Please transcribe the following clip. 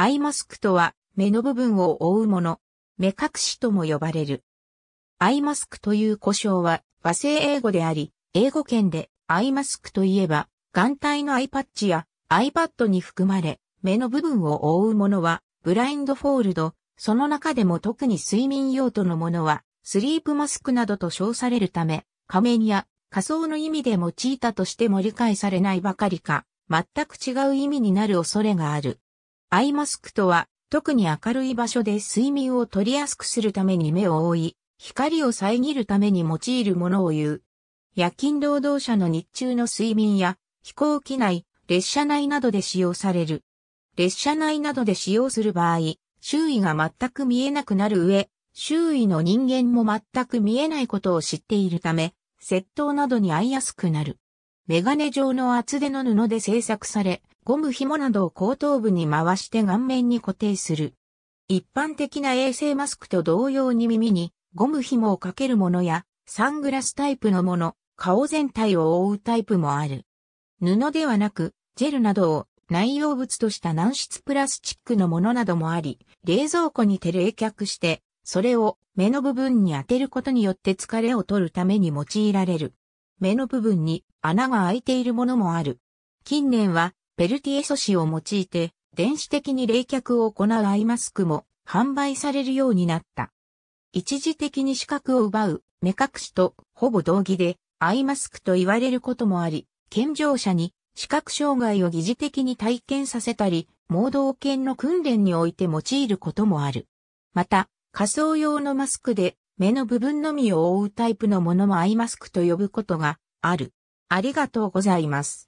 アイマスクとは、目の部分を覆うもの。目隠しとも呼ばれる。アイマスクという呼称は和製英語であり、英語圏でアイマスクといえば、眼帯のアイパッチやアイパッドに含まれ、目の部分を覆うものはブラインドフォールド、その中でも特に睡眠用途のものはスリープマスクなどと称されるため、仮面や仮想の意味で用いたとしても理解されないばかりか、全く違う意味になる恐れがある。アイマスクとは、特に明るい場所で睡眠を取りやすくするために目を覆い、光を遮るために用いるものを言う。夜勤労働者の日中の睡眠や、飛行機内、列車内などで使用される。列車内などで使用する場合、周囲が全く見えなくなる上、周囲の人間も全く見えないことを知っているため、窃盗などに遭いやすくなる。メガネ状の厚手の布で製作され、ゴム紐などを後頭部に回して顔面に固定する。一般的な衛生マスクと同様に耳にゴム紐をかけるものやサングラスタイプのもの、顔全体を覆うタイプもある。布ではなく、ジェルなどを内容物とした軟質プラスチックのものなどもあり、冷蔵庫にて冷却して、それを目の部分に当てることによって疲れを取るために用いられる。目の部分に穴が開いているものもある。近年はペルティエ素子を用いて電子的に冷却を行うアイマスクも販売されるようになった。一時的に視覚を奪う目隠しとほぼ同義でアイマスクと言われることもあり、健常者に視覚障害を疑似的に体験させたり、盲導犬の訓練において用いることもある。また、仮想用のマスクで目の部分のみを覆うタイプのものもアイマスクと呼ぶことがある。ありがとうございます。